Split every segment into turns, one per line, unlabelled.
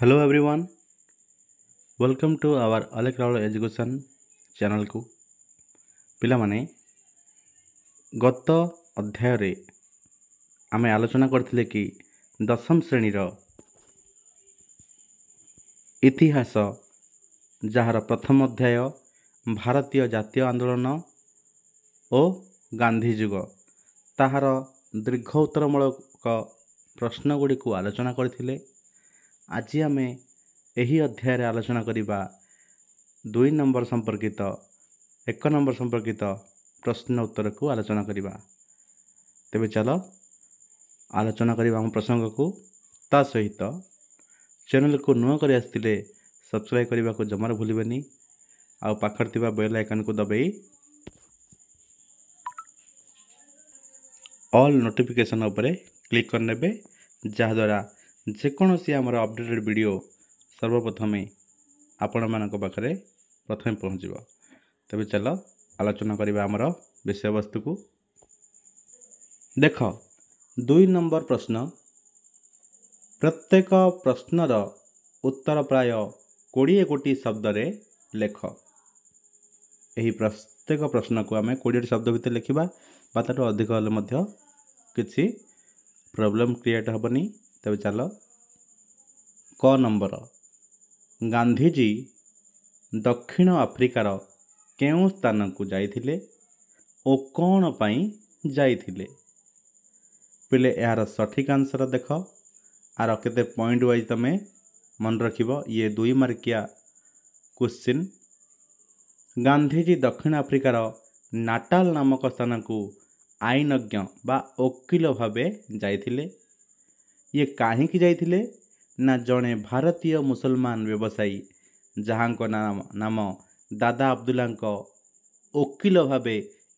hello everyone welcome to our Alekh Raul education ଚ୍ୟାନେଲକୁ ପିଲାମାନେ ଗତ ଅଧ୍ୟାୟରେ ଆମେ ଆଲୋଚନା କରିଥିଲେ କି ଦଶମ ଶ୍ରେଣୀର ଇତିହାସ ଯାହାର ପ୍ରଥମ ଅଧ୍ୟାୟ ଭାରତୀୟ ଜାତୀୟ ଆନ୍ଦୋଳନ ଓ ଗାନ୍ଧୀ ଯୁଗ ତାହାର ଦୀର୍ଘ ଉତ୍ତରମୂଳକ ପ୍ରଶ୍ନଗୁଡ଼ିକୁ ଆଲୋଚନା କରିଥିଲେ ଆଜି ଆମେ ଏହି ଅଧ୍ୟାୟରେ ଆଲୋଚନା କରିବା ଦୁଇ ନମ୍ବର ସମ୍ପର୍କିତ ଏକ ନମ୍ବର ସମ୍ପର୍କିତ ପ୍ରଶ୍ନ ଉତ୍ତରକୁ ଆଲୋଚନା କରିବା ତେବେ ଚାଲ ଆଲୋଚନା କରିବା ଆମ ପ୍ରସଙ୍ଗକୁ ତା ସହିତ ଚ୍ୟାନେଲକୁ ନୂଆ କରି ଆସିଥିଲେ ସବସ୍କ୍ରାଇବ୍ କରିବାକୁ ଜମାରୁ ଭୁଲିବେନି ଆଉ ପାଖରେ ଥିବା ବେଲ୍ ଆଇକନ୍କୁ ଦବେଇ ଅଲ୍ ନୋଟିଫିକେସନ୍ ଉପରେ କ୍ଲିକ୍ କରିନେବେ ଯାହାଦ୍ୱାରା ଯେକୌଣସି ଆମର ଅପଡ଼େଟେଡ଼୍ ଭିଡ଼ିଓ ସର୍ବପ୍ରଥମେ ଆପଣମାନଙ୍କ ପାଖରେ ପ୍ରଥମେ ପହଞ୍ଚିବ ତେବେ ଚାଲ ଆଲୋଚନା କରିବା ଆମର ବିଷୟବସ୍ତୁକୁ ଦେଖ ଦୁଇ ନମ୍ବର ପ୍ରଶ୍ନ ପ୍ରତ୍ୟେକ ପ୍ରଶ୍ନର ଉତ୍ତର ପ୍ରାୟ କୋଡ଼ିଏ ଗୋଟି ଶବ୍ଦରେ ଲେଖ ଏହି ପ୍ରତ୍ୟେକ ପ୍ରଶ୍ନକୁ ଆମେ କୋଡ଼ିଏଟି ଶବ୍ଦ ଭିତରେ ଲେଖିବା ବା ତା'ଠୁ ଅଧିକ ହେଲେ ମଧ୍ୟ କିଛି ପ୍ରୋବ୍ଲେମ୍ କ୍ରିଏଟ୍ ହେବନି ତେବେ ଚାଲ କ ନମ୍ବର ଗାନ୍ଧୀଜୀ ଦକ୍ଷିଣ ଆଫ୍ରିକାର କେଉଁ ସ୍ଥାନକୁ ଯାଇଥିଲେ ଓ କ'ଣ ପାଇଁ ଯାଇଥିଲେ ପିଲେ ଏହାର ସଠିକ୍ ଆନ୍ସର ଦେଖ ଆର କେତେ ପଏଣ୍ଟ ୱାଇଜ୍ ତୁମେ ମନେ ରଖିବ ଇଏ ଦୁଇ ମାର୍କିଆ କୋଶ୍ଚିନ୍ ଗାନ୍ଧୀଜୀ ଦକ୍ଷିଣ ଆଫ୍ରିକାର ନାଟାଲ ନାମକ ସ୍ଥାନକୁ ଆଇନଜ୍ଞ ବା ଓକିଲ ଭାବେ ଯାଇଥିଲେ ଇଏ କାହିଁକି ଯାଇଥିଲେ ନା ଜଣେ ଭାରତୀୟ ମୁସଲମାନ ବ୍ୟବସାୟୀ ଯାହାଙ୍କ ନାମ ଦାଦା ଅବଦୁଲ୍ଲାଙ୍କ ଓକିଲ ଭାବେ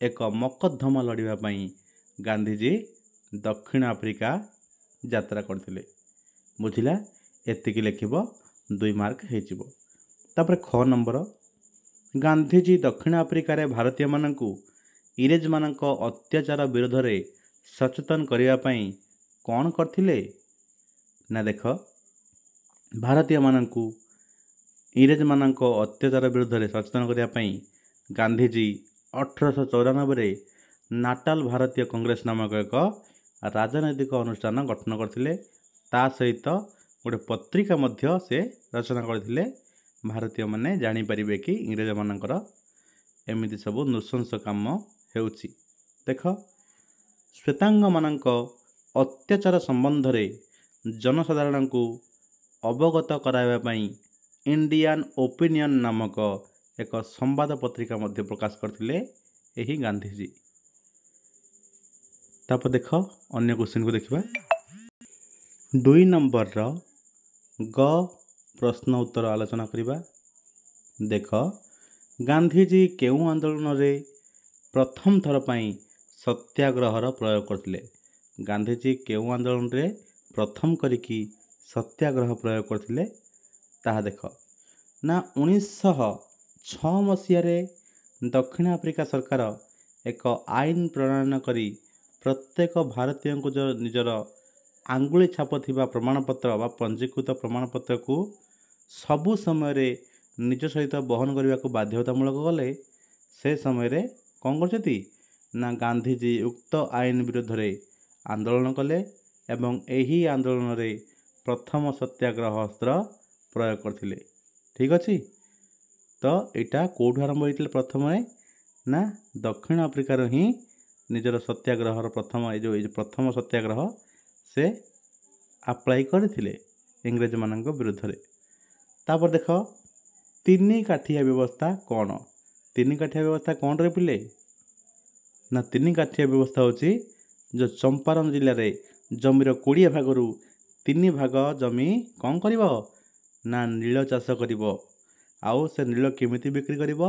ଏକ ମକଦ୍ଦମା ଲଢ଼ିବା ପାଇଁ ଗାନ୍ଧିଜୀ ଦକ୍ଷିଣ ଆଫ୍ରିକା ଯାତ୍ରା କରିଥିଲେ ବୁଝିଲା ଏତିକି ଲେଖିବ ଦୁଇ ମାର୍କ ହେଇଯିବ ତାପରେ ଖ ନମ୍ବର ଗାନ୍ଧିଜୀ ଦକ୍ଷିଣ ଆଫ୍ରିକାରେ ଭାରତୀୟମାନଙ୍କୁ ଇଂରେଜମାନଙ୍କ ଅତ୍ୟାଚାର ବିରୋଧରେ ସଚେତନ କରିବା ପାଇଁ କ'ଣ କରିଥିଲେ ନା ଦେଖ ଭାରତୀୟମାନଙ୍କୁ ଇଂରେଜମାନଙ୍କ ଅତ୍ୟାଚାର ବିରୁଦ୍ଧରେ ସଚେତନ କରିବା ପାଇଁ ଗାନ୍ଧୀଜୀ ଅଠରଶହ ଚଉରାନବେରେ ନାଟାଲ ଭାରତୀୟ କଂଗ୍ରେସ ନାମକ ଏକ ରାଜନୈତିକ ଅନୁଷ୍ଠାନ ଗଠନ କରିଥିଲେ ତା ସହିତ ଗୋଟେ ପତ୍ରିକା ମଧ୍ୟ ସେ ରଚନା କରିଥିଲେ ଭାରତୀୟମାନେ ଜାଣିପାରିବେ କି ଇଂରେଜମାନଙ୍କର ଏମିତି ସବୁ ନୃଶଂସ କାମ ହେଉଛି ଦେଖ ଶ୍ୱେତାଙ୍ଗମାନଙ୍କ ଅତ୍ୟାଚାର ସମ୍ବନ୍ଧରେ ଜନସାଧାରଣଙ୍କୁ ଅବଗତ କରାଇବା ପାଇଁ ଇଣ୍ଡିଆନ୍ ଓପିନିଅନ୍ ନାମକ ଏକ ସମ୍ବାଦ ପତ୍ରିକା ମଧ୍ୟ ପ୍ରକାଶ କରିଥିଲେ ଏହି ଗାନ୍ଧିଜୀ ତାପରେ ଦେଖ ଅନ୍ୟ କୋଶ୍ଚିନ୍କୁ ଦେଖିବା ଦୁଇ ନମ୍ବରର ଗ ପ୍ରଶ୍ନ ଉତ୍ତର ଆଲୋଚନା କରିବା ଦେଖ ଗାନ୍ଧିଜୀ କେଉଁ ଆନ୍ଦୋଳନରେ ପ୍ରଥମ ଥର ପାଇଁ ସତ୍ୟାଗ୍ରହର ପ୍ରୟୋଗ କରିଥିଲେ ଗାନ୍ଧିଜୀ କେଉଁ ଆନ୍ଦୋଳନରେ ପ୍ରଥମ କରିକି ସତ୍ୟାଗ୍ରହ ପ୍ରୟୋଗ କରିଥିଲେ ତାହା ଦେଖ ନା ଉଣେଇଶହ ଛଅ ମସିହାରେ ଦକ୍ଷିଣ ଆଫ୍ରିକା ସରକାର ଏକ ଆଇନ ପ୍ରଣୟନ କରି ପ୍ରତ୍ୟେକ ଭାରତୀୟଙ୍କୁ ନିଜର ଆଙ୍ଗୁଳି ଛାପ ଥିବା ପ୍ରମାଣପତ୍ର ବା ପଞ୍ଜୀକୃତ ପ୍ରମାଣପତ୍ରକୁ ସବୁ ସମୟରେ ନିଜ ସହିତ ବହନ କରିବାକୁ ବାଧ୍ୟତାମୂଳକ କଲେ ସେ ସମୟରେ କ'ଣ କରୁଛନ୍ତି ନା ଗାନ୍ଧୀଜୀ ଉକ୍ତ ଆଇନ ବିରୁଦ୍ଧରେ ଆନ୍ଦୋଳନ କଲେ ଏବଂ ଏହି ଆନ୍ଦୋଳନରେ ପ୍ରଥମ ସତ୍ୟାଗ୍ରହ ଅସ୍ତ୍ର ପ୍ରୟୋଗ କରିଥିଲେ ଠିକ୍ ଅଛି ତ ଏଇଟା କେଉଁଠୁ ଆରମ୍ଭ ହୋଇଥିଲେ ପ୍ରଥମେ ନା ଦକ୍ଷିଣ ଆଫ୍ରିକାରୁ ହିଁ ନିଜର ସତ୍ୟାଗ୍ରହର ପ୍ରଥମ ଏ ଯେଉଁ ଏ ଯେଉଁ ପ୍ରଥମ ସତ୍ୟାଗ୍ରହ ସେ ଆପ୍ଲାଏ କରିଥିଲେ ଇଂରେଜମାନଙ୍କ ବିରୁଦ୍ଧରେ ତାପରେ ଦେଖ ତିନି କାଠିଆ ବ୍ୟବସ୍ଥା କ'ଣ ତିନି କାଠିଆ ବ୍ୟବସ୍ଥା କଣ କ'ଣରେ ପିଲେ ନା ତିନି କାଠିଆ ବ୍ୟବସ୍ଥା ହେଉଛି ଯେଉଁ ଚମ୍ପାରନ୍ ଜିଲ୍ଲାରେ ଜମିର କୋଡ଼ିଏ ଭାଗରୁ ତିନି ଭାଗ ଜମି କ'ଣ କରିବ ନା ନୀଳ ଚାଷ କରିବ ଆଉ ସେ ନୀଳ କେମିତି ବିକ୍ରି କରିବ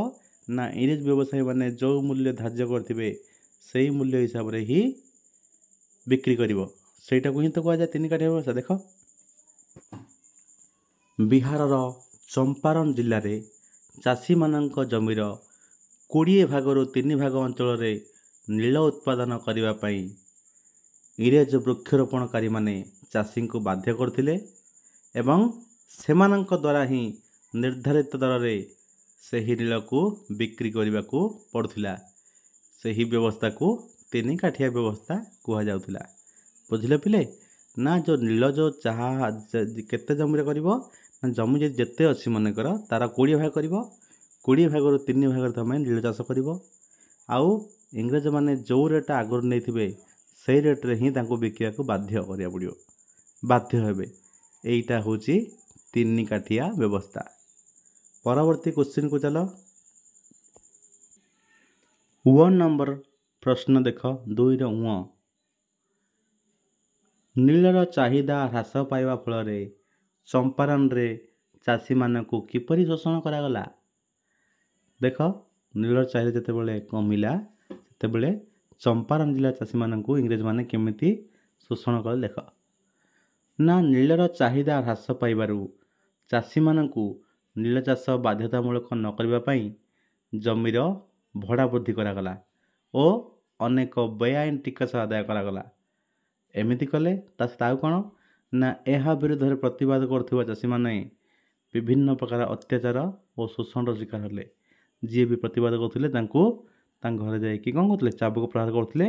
ନା ଇଂରେଜ ବ୍ୟବସାୟୀମାନେ ଯେଉଁ ମୂଲ୍ୟ ଧାର୍ଯ୍ୟ କରିଥିବେ ସେଇ ମୂଲ୍ୟ ହିସାବରେ ହିଁ ବିକ୍ରି କରିବ ସେଇଟାକୁ ହିଁ ତ କୁହାଯାଏ ତିନି କାଠି ବ୍ୟବସ୍ଥା ଦେଖ ବିହାରର ଚମ୍ପାରନ୍ ଜିଲ୍ଲାରେ ଚାଷୀମାନଙ୍କ ଜମିର କୋଡ଼ିଏ ଭାଗରୁ ତିନି ଭାଗ ଅଞ୍ଚଳରେ ନୀଳ ଉତ୍ପାଦନ କରିବା ପାଇଁ ଇଂରେଜ ବୃକ୍ଷରୋପଣକାରୀମାନେ ଚାଷୀଙ୍କୁ ବାଧ୍ୟ କରିଥିଲେ ଏବଂ ସେମାନଙ୍କ ଦ୍ୱାରା ହିଁ ନିର୍ଦ୍ଧାରିତ ଦରରେ ସେହି ନୀଳକୁ ବିକ୍ରି କରିବାକୁ ପଡ଼ୁଥିଲା ସେହି ବ୍ୟବସ୍ଥାକୁ ତିନି କାଠିଆ ବ୍ୟବସ୍ଥା କୁହାଯାଉଥିଲା ବୁଝିଲେ ପିଲେ ନା ଯେଉଁ ନୀଳ ଯେଉଁ ଚାହା କେତେ ଜମିରେ କରିବ ନା ଜମି ଯଦି ଯେତେ ଅଛି ମନେକର ତା'ର କୋଡ଼ିଏ ଭାଗ କରିବ କୋଡ଼ିଏ ଭାଗରୁ ତିନି ଭାଗରେ ତୁମେ ନୀଳ ଚାଷ କରିବ ଆଉ ଇଂରେଜମାନେ ଯେଉଁ ରେଟ୍ ଆଗରୁ ନେଇଥିବେ ସେଇ ରେଟ୍ରେ ହିଁ ତାଙ୍କୁ ବିକିବାକୁ ବାଧ୍ୟ କରିବାକୁ ପଡ଼ିବ ବାଧ୍ୟ ହେବେ ଏଇଟା ହେଉଛି ତିନି କାଠିଆ ବ୍ୟବସ୍ଥା ପରବର୍ତ୍ତୀ କୋଶ୍ଚିନ୍କୁ ଚାଲ ୱାନ ନମ୍ବର ପ୍ରଶ୍ନ ଦେଖ ଦୁଇର ଉଁ ନୀଳର ଚାହିଦା ହ୍ରାସ ପାଇବା ଫଳରେ ଚମ୍ପାରଣରେ ଚାଷୀମାନଙ୍କୁ କିପରି ଶୋଷଣ କରାଗଲା ଦେଖ ନୀଳର ଚାହିଦା ଯେତେବେଳେ କମିଲା ସେତେବେଳେ ଚମ୍ପାରନ୍ ଜିଲ୍ଲା ଚାଷୀମାନଙ୍କୁ ଇଂରେଜମାନେ କେମିତି ଶୋଷଣ କଲେ ଦେଖ ନା ନୀଳର ଚାହିଦା ହ୍ରାସ ପାଇବାରୁ ଚାଷୀମାନଙ୍କୁ ନୀଳ ଚାଷ ବାଧ୍ୟତାମୂଳକ ନ କରିବା ପାଇଁ ଜମିର ଭଡ଼ା ବୃଦ୍ଧି କରାଗଲା ଓ ଅନେକ ବେଆଇନ ଟିକସ ଆଦାୟ କରାଗଲା ଏମିତି କଲେ ତା ସହିତ ଆଉ କ'ଣ ନା ଏହା ବିରୁଦ୍ଧରେ ପ୍ରତିବାଦ କରୁଥିବା ଚାଷୀମାନେ ବିଭିନ୍ନ ପ୍ରକାର ଅତ୍ୟାଚାର ଓ ଶୋଷଣର ଶିକାର ହେଲେ ଯିଏ ବି ପ୍ରତିବାଦ କରୁଥିଲେ ତାଙ୍କୁ ତାଙ୍କ ଘରେ ଯାଇକି କ'ଣ କରୁଥିଲେ ଚାବୁକ ପ୍ରହାର କରୁଥିଲେ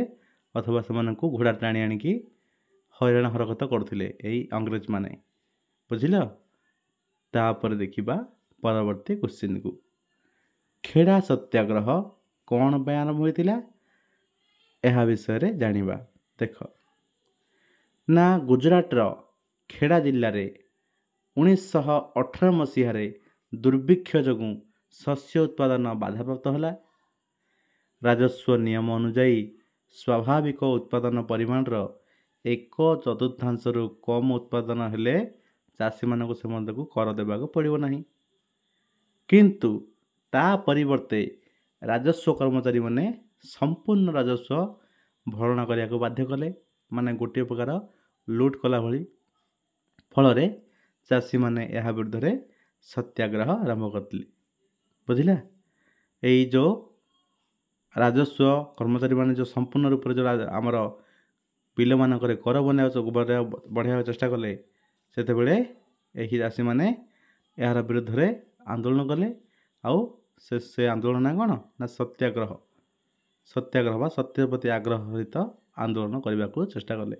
ଅଥବା ସେମାନଙ୍କୁ ଘୋଡ଼ା ଟାଣି ଆଣିକି ହଇରାଣ ହରକତ କରୁଥିଲେ ଏଇ ଅଙ୍ଗ୍ରେଜମାନେ ବୁଝିଲ ତାପରେ ଦେଖିବା ପରବର୍ତ୍ତୀ କୋଶ୍ଚିନ୍କୁ ଖେଡ଼ା ସତ୍ୟାଗ୍ରହ କ'ଣ ପାଇଁ ଆରମ୍ଭ ହୋଇଥିଲା ଏହା ବିଷୟରେ ଜାଣିବା ଦେଖ ନା ଗୁଜୁରାଟର ଖେଡ଼ା ଜିଲ୍ଲାରେ ଉଣେଇଶହ ଅଠର ମସିହାରେ ଦୁର୍ଭିକ୍ଷ ଯୋଗୁଁ ଶସ୍ୟ ଉତ୍ପାଦନ ବାଧାପ୍ରାପ୍ତ ହେଲା ରାଜସ୍ୱ ନିୟମ ଅନୁଯାୟୀ ସ୍ୱାଭାବିକ ଉତ୍ପାଦନ ପରିମାଣର ଏକ ଚତୁର୍ଥାଂଶରୁ କମ୍ ଉତ୍ପାଦନ ହେଲେ ଚାଷୀମାନଙ୍କୁ ସେମାନଙ୍କୁ କର ଦେବାକୁ ପଡ଼ିବ ନାହିଁ କିନ୍ତୁ ତା ପରିବର୍ତ୍ତେ ରାଜସ୍ୱ କର୍ମଚାରୀମାନେ ସମ୍ପୂର୍ଣ୍ଣ ରାଜସ୍ୱ ଭରଣା କରିବାକୁ ବାଧ୍ୟ କଲେ ମାନେ ଗୋଟିଏ ପ୍ରକାର ଲୁଟ୍ କଲା ଭଳି ଫଳରେ ଚାଷୀମାନେ ଏହା ବିରୁଦ୍ଧରେ ସତ୍ୟାଗ୍ରହ ଆରମ୍ଭ କରିଥିଲେ ବୁଝିଲା ଏଇ ଯେଉଁ ରାଜସ୍ୱ କର୍ମଚାରୀମାନେ ଯେଉଁ ସମ୍ପୂର୍ଣ୍ଣ ରୂପରେ ଯେଉଁ ଆମର ବିଲମାନଙ୍କରେ କର ବନାଇବା ବଢ଼ାଇବାକୁ ଚେଷ୍ଟା କଲେ ସେତେବେଳେ ଏହି ଚାଷୀମାନେ ଏହାର ବିରୁଦ୍ଧରେ ଆନ୍ଦୋଳନ କଲେ ଆଉ ସେ ସେ ଆନ୍ଦୋଳନ ନା କ'ଣ ନା ସତ୍ୟାଗ୍ରହ ସତ୍ୟାଗ୍ରହ ବା ସତ୍ୟ ପ୍ରତି ଆଗ୍ରହ ସହିତ ଆନ୍ଦୋଳନ କରିବାକୁ ଚେଷ୍ଟା କଲେ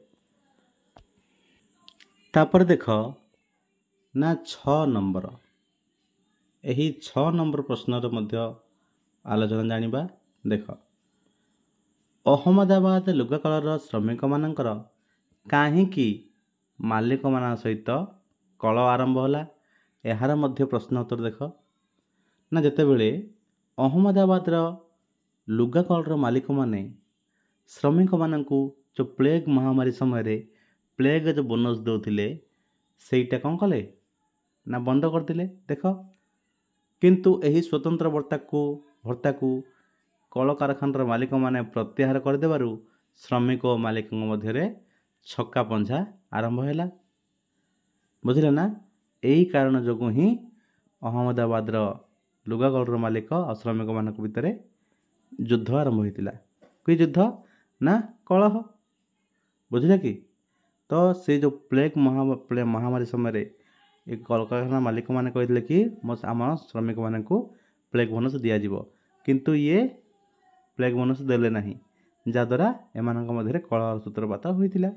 ତାପରେ ଦେଖ ନା ଛଅ ନମ୍ବର ଏହି ଛଅ ନମ୍ବର ପ୍ରଶ୍ନର ମଧ୍ୟ ଆଲୋଚନା ଜାଣିବା ଦେଖ ଅହମ୍ମଦାବାଦ ଲୁଗାକଳର ଶ୍ରମିକମାନଙ୍କର କାହିଁକି ମାଲିକମାନଙ୍କ ସହିତ କଳ ଆରମ୍ଭ ହେଲା ଏହାର ମଧ୍ୟ ପ୍ରଶ୍ନ ଉତ୍ତର ଦେଖ ନା ଯେତେବେଳେ ଅହମ୍ମଦାବାଦର ଲୁଗାକଳର ମାଲିକମାନେ ଶ୍ରମିକମାନଙ୍କୁ ଯେଉଁ ପ୍ଲେଗ୍ ମହାମାରୀ ସମୟରେ ପ୍ଲେଗ୍ ଯେଉଁ ବୋନସ୍ ଦେଉଥିଲେ ସେଇଟା କ'ଣ କଲେ ନା ବନ୍ଦ କରିଦେଲେ ଦେଖ କିନ୍ତୁ ଏହି ସ୍ୱତନ୍ତ୍ର ବର୍ତ୍ତାକୁ ଭର୍ତ୍ତାକୁ କଳକାରଖାନାର ମାଲିକମାନେ ପ୍ରତ୍ୟାହାର କରିଦେବାରୁ ଶ୍ରମିକ ଓ ମାଲିକଙ୍କ ମଧ୍ୟରେ ଛକା ପଞ୍ଝା ଆରମ୍ଭ ହେଲା ବୁଝିଲେ ନା ଏହି କାରଣ ଯୋଗୁଁ ହିଁ ଅହମ୍ମଦାବାଦର ଲୁଗାଗଡ଼ର ମାଲିକ ଆଉ ଶ୍ରମିକମାନଙ୍କ ଭିତରେ ଯୁଦ୍ଧ ଆରମ୍ଭ ହୋଇଥିଲା କି ଯୁଦ୍ଧ ନା କଳହ ବୁଝିଲେ କି ତ ସେ ଯେଉଁ ପ୍ଲେଗ୍ ମହାମାରୀ ସମୟରେ ଏ କଳକାରଖାନା ମାଲିକମାନେ କହିଥିଲେ କି ଆମ ଶ୍ରମିକମାନଙ୍କୁ ପ୍ଲେଗ୍ ବୋନସ୍ ଦିଆଯିବ କିନ୍ତୁ ଇଏ ପ୍ଲେଗ୍ ମନୁଷ୍ୟ ଦେଲେ ନାହିଁ ଯାହାଦ୍ୱାରା ଏମାନଙ୍କ ମଧ୍ୟରେ କଳହ ସୂତ୍ରପାତ ହୋଇଥିଲା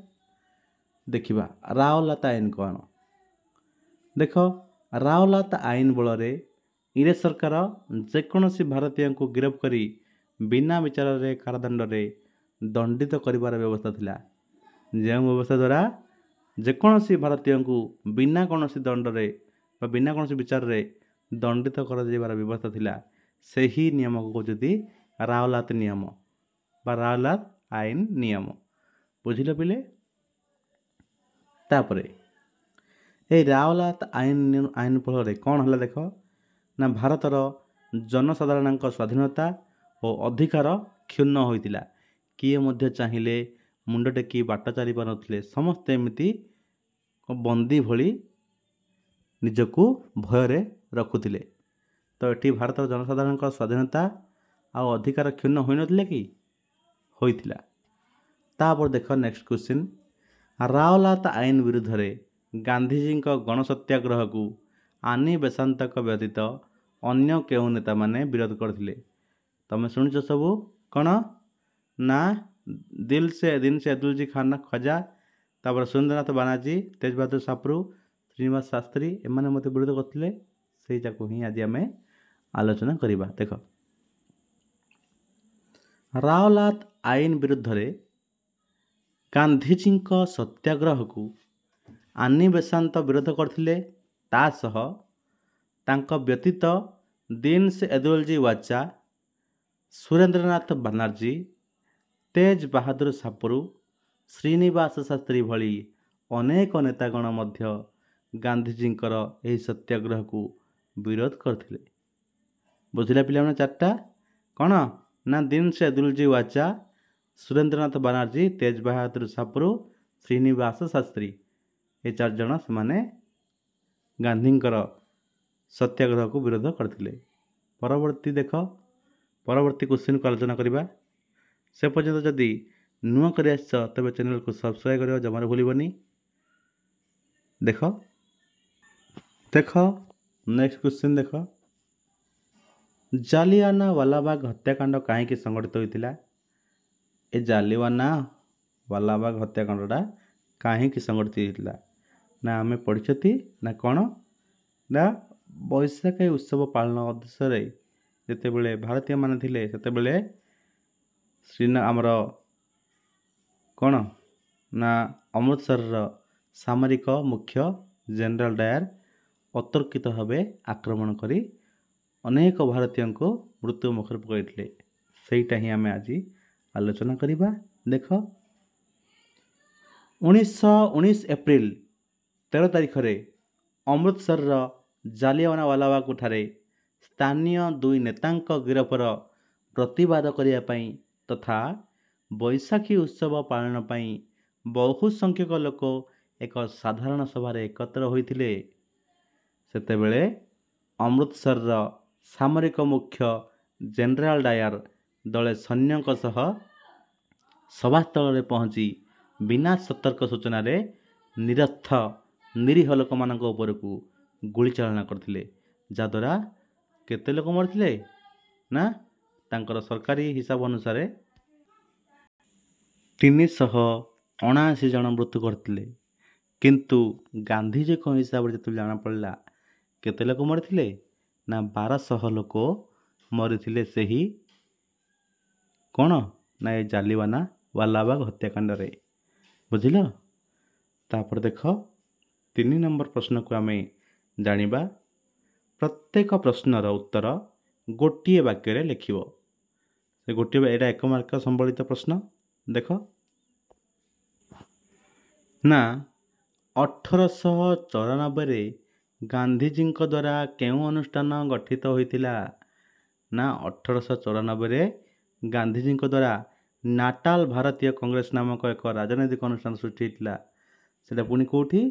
ଦେଖିବା ରାଓଲାତ ଆଇନ କ'ଣ ଦେଖ ରାଓଲାତ ଆଇନ ବଳରେ ଇଂରେଜ ସରକାର ଯେକୌଣସି ଭାରତୀୟଙ୍କୁ ଗିରଫ କରି ବିନା ବିଚାରରେ କାରାଦଣ୍ଡରେ ଦଣ୍ଡିତ କରିବାର ବ୍ୟବସ୍ଥା ଥିଲା ଯେଉଁ ବ୍ୟବସ୍ଥା ଦ୍ୱାରା ଯେକୌଣସି ଭାରତୀୟଙ୍କୁ ବିନା କୌଣସି ଦଣ୍ଡରେ ବା ବିନା କୌଣସି ବିଚାରରେ ଦଣ୍ଡିତ କରାଯିବାର ବ୍ୟବସ୍ଥା ଥିଲା ସେହି ନିୟମକୁ ଯଦି রাওলাত নিয়ম বা রাওলাত আইন নিয়ম বুঝিল পিলে তাপরে এই রাওলাত আইন আইন ফলরে କ'ଣ ହେଲା ଦେଖ ନା ଭାରତର ଜନସାଧାରଣଙ୍କ ସ୍ୱାଧୀନତା ଓ ଅଧିକାର କ୍ଷୁଣ୍ଣ ହୋଇଥିଲା କିଏ ମଧ୍ୟ ଚାହିଁଲେ ମୁଣ୍ଡ ଟେକି ବାଟ ଚାଲିପାରୁନଥିଲେ ସମସ୍ତେ ଏମିତି ବନ୍ଦୀ ଭଳି ନିଜକୁ ଭୟରେ ରଖୁଥିଲେ ତ ଏଠି ଭାରତର ଜନସାଧାରଣଙ୍କ ସ୍ୱାଧୀନତା ଆଉ ଅଧିକାର କ୍ଷୁଣ୍ଣ ହୋଇନଥିଲେ କି ହୋଇଥିଲା ତାପରେ ଦେଖ ନେକ୍ସଟ କ୍ୱେଶ୍ଚିନ୍ ରାଓଲାତ ଆଇନ ବିରୁଦ୍ଧରେ ଗାନ୍ଧିଜୀଙ୍କ ଗଣସତ୍ୟାଗ୍ରହକୁ ଆନି ବେସାନ୍ତଙ୍କ ବ୍ୟତୀତ ଅନ୍ୟ କେଉଁ ନେତାମାନେ ବିରୋଧ କରିଥିଲେ ତୁମେ ଶୁଣିଛ ସବୁ କ'ଣ ନା ଦିଲ୍ ସେ ଦିନ ସେ ଦୁଲଜୀ ଖାନ ଖଜା ତାପରେ ସୁରେନ୍ଦ୍ରନାଥ ବାନାର୍ଜୀ ତେଜ ବାହାଦୁର ସାପରୁ ଶ୍ରୀନିବାସ ଶାସ୍ତ୍ରୀ ଏମାନେ ମୋତେ ବିରୋଧ କରିଥିଲେ ସେଇଟାକୁ ହିଁ ଆଜି ଆମେ ଆଲୋଚନା କରିବା ଦେଖ ରାଓଲାତ ଆଇନ ବିରୁଦ୍ଧରେ ଗାନ୍ଧିଜୀଙ୍କ ସତ୍ୟାଗ୍ରହକୁ ଆନି ବେଶାନ୍ତ ବିରୋଧ କରିଥିଲେ ତା ସହ ତାଙ୍କ ବ୍ୟତୀତ ଦିନ୍ସ ଏଦୁଲଜୀ ୱାଚା ସୁରେନ୍ଦ୍ରନାଥ ବାନାର୍ଜୀ ତେଜ ବାହାଦୁର ସାପରୁ ଶ୍ରୀନିବାସ ଶାସ୍ତ୍ରୀ ଭଳି ଅନେକ ନେତାଗଣ ମଧ୍ୟ ଗାନ୍ଧିଜୀଙ୍କର ଏହି ସତ୍ୟାଗ୍ରହକୁ ବିରୋଧ କରିଥିଲେ ବୁଝିଲା ପିଲାମାନେ ଚାରିଟା କ'ଣ नदीन शेदुलजी वाचा सुरेंद्रनाथ बनार्जी तेज बहादुर ସାପୁରୁ ଶ୍ରୀନିବାସ ଶାସ୍ତ୍ରୀ ଏ ଚାରିଜଣ ସେମାନେ ଗାନ୍ଧୀଙ୍କର ସତ୍ୟାଗ୍ରହକୁ ବିରୋଧ କରିଥିଲେ ପରବର୍ତ୍ତୀ ଦେଖ ପରବର୍ତ୍ତୀ କୋଶ୍ଚିନ୍କୁ ଆଲୋଚନା କରିବା ସେ ପର୍ଯ୍ୟନ୍ତ ଯଦି ନୂଆ କରି ଆସିଛ ତେବେ ଚ୍ୟାନେଲ୍କୁ ସବସ୍କ୍ରାଇବ୍ କରିବା ଜମାରୁ ଭୁଲିବନି ଦେଖ ଦେଖ ନେକ୍ସଟ କୋଶ୍ଚିନ୍ ଦେଖ ଜାଲିୱାନା ୱାଲାବାଗ ହତ୍ୟାକାଣ୍ଡ କାହିଁକି ସଂଗଠିତ ହୋଇଥିଲା ଏ ଜାଲିୱାନା ୱାଲାବାଗ ହତ୍ୟାକାଣ୍ଡଟା କାହିଁକି ସଂଗଠିତ ହୋଇଥିଲା ନା ଆମେ ପଢ଼ିଛନ୍ତି ନା କ'ଣ ନା ବୈଶାଖୀ ଉତ୍ସବ ପାଳନ ଉଦ୍ଦେଶ୍ୟରେ ଯେତେବେଳେ ଭାରତୀୟମାନେ ଥିଲେ ସେତେବେଳେ ଶ୍ରୀନା ଆମର କ'ଣ ନା ଅମୃତସରର ସାମରିକ ମୁଖ୍ୟ ଜେନେରାଲ ଡାୟର ଅତର୍କିତ ଭାବେ ଆକ୍ରମଣ କରି ଅନେକ ଭାରତୀୟଙ୍କୁ ମୃତ୍ୟୁ ମୁଖରେ ପକାଇଥିଲେ ସେଇଟା ହିଁ ଆମେ ଆଜି ଆଲୋଚନା କରିବା ଦେଖ ଉଣେଇଶହ ଉଣେଇଶ ଏପ୍ରିଲ ତେର ତାରିଖରେ ଅମୃତସରର ଜାଲିଆନାୱାଲାବାଗୁଠାରେ ସ୍ଥାନୀୟ ଦୁଇ ନେତାଙ୍କ ଗିରଫର ପ୍ରତିବାଦ କରିବା ପାଇଁ ତଥା ବୈଶାଖୀ ଉତ୍ସବ ପାଳନ ପାଇଁ ବହୁ ସଂଖ୍ୟକ ଲୋକ ଏକ ସାଧାରଣ ସଭାରେ ଏକତ୍ର ହୋଇଥିଲେ ସେତେବେଳେ ଅମୃତସରର ସାମରିକ ମୁଖ୍ୟ ଜେନେରାଲ ଡାୟାର ଦଳେ ସୈନ୍ୟଙ୍କ ସହ ସଭାସ୍ଥଳରେ ପହଞ୍ଚି ବିନା ସତର୍କ ସୂଚନାରେ ନିରର୍ଥ ନିରୀହ ଲୋକମାନଙ୍କ ଉପରକୁ ଗୁଳି ଚାଳନା କରିଥିଲେ ଯାହାଦ୍ୱାରା କେତେ ଲୋକ ମରିଥିଲେ ନା ତାଙ୍କର ସରକାରୀ ହିସାବ ଅନୁସାରେ ତିନିଶହ ଅଣାଅଶୀ ଜଣ ମୃତ୍ୟୁ କରିଥିଲେ କିନ୍ତୁ ଗାନ୍ଧୀଜୀଙ୍କ ହିସାବରେ ଯେତେବେଳେ ଜଣାପଡ଼ିଲା କେତେ ଲୋକ ମରିଥିଲେ ना बारा न बारश लोक मरिही कोलिवाना वालाबा हत्याकाण्ड बुझल तिन नम्बर प्रश्नको आम जाँदा प्रत्येक प्रश्न र उत्तर गोटी वाक्यले लेख्यो एउटा एकम सम्बलित प्रश्न देख अठर शरान ଗାନ୍ଧିଜୀଙ୍କ ଦ୍ୱାରା କେଉଁ ଅନୁଷ୍ଠାନ ଗଠିତ ହୋଇଥିଲା ନା ଅଠରଶହ ଚଉରାନବେରେ ଗାନ୍ଧିଜୀଙ୍କ ଦ୍ୱାରା ନାଟାଲ ଭାରତୀୟ କଂଗ୍ରେସ ନାମକ ଏକ ରାଜନୈତିକ ଅନୁଷ୍ଠାନ ସୃଷ୍ଟି ହୋଇଥିଲା ସେଇଟା ପୁଣି କେଉଁଠି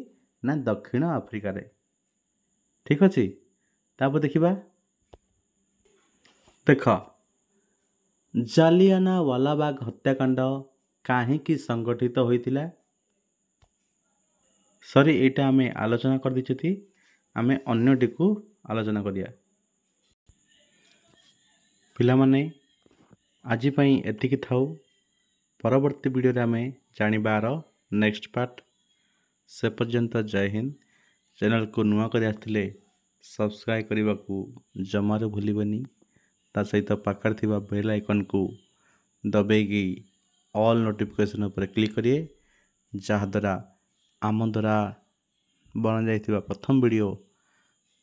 ନା ଦକ୍ଷିଣ ଆଫ୍ରିକାରେ ଠିକ୍ ଅଛି ତାପରେ ଦେଖିବା ଦେଖ ଜାଲିଆନା ୱାଲାବାଗ ହତ୍ୟାକାଣ୍ଡ କାହିଁକି ସଂଗଠିତ ହୋଇଥିଲା ସରି ଏଇଟା ଆମେ ଆଲୋଚନା କରିଦେଇଛନ୍ତି ଆମେ ଅନ୍ୟଟିକୁ ଆଲୋଚନା କରିବା ପିଲାମାନେ ଆଜି ପାଇଁ ଏତିକି ଥାଉ ପରବର୍ତ୍ତୀ ଭିଡ଼ିଓରେ ଆମେ ଜାଣିବାର ନେକ୍ସଟ ପାର୍ଟ ସେ ପର୍ଯ୍ୟନ୍ତ ଜୟ ହିନ୍ଦ ଚ୍ୟାନେଲକୁ ନୂଆ କରି ଆସିଥିଲେ ସବସ୍କ୍ରାଇବ୍ କରିବାକୁ ଜମାରୁ ଭୁଲିବନି ତା ସହିତ ପାଖରେ ଥିବା ବେଲ୍ ଆଇକନ୍କୁ ଦବେଇକି ଅଲ୍ ନୋଟିଫିକେସନ୍ ଉପରେ କ୍ଲିକ୍ କରିବେ ଯାହାଦ୍ୱାରା ଆମ ଦ୍ୱାରା ବନାଯାଇଥିବା ପ୍ରଥମ ଭିଡ଼ିଓ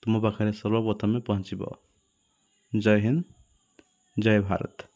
ତୁମ ପାଖରେ ସର୍ବପ୍ରଥମେ ପହଞ୍ଚିବ ଜୟ ହିନ୍ଦ ଜୟ ଭାରତ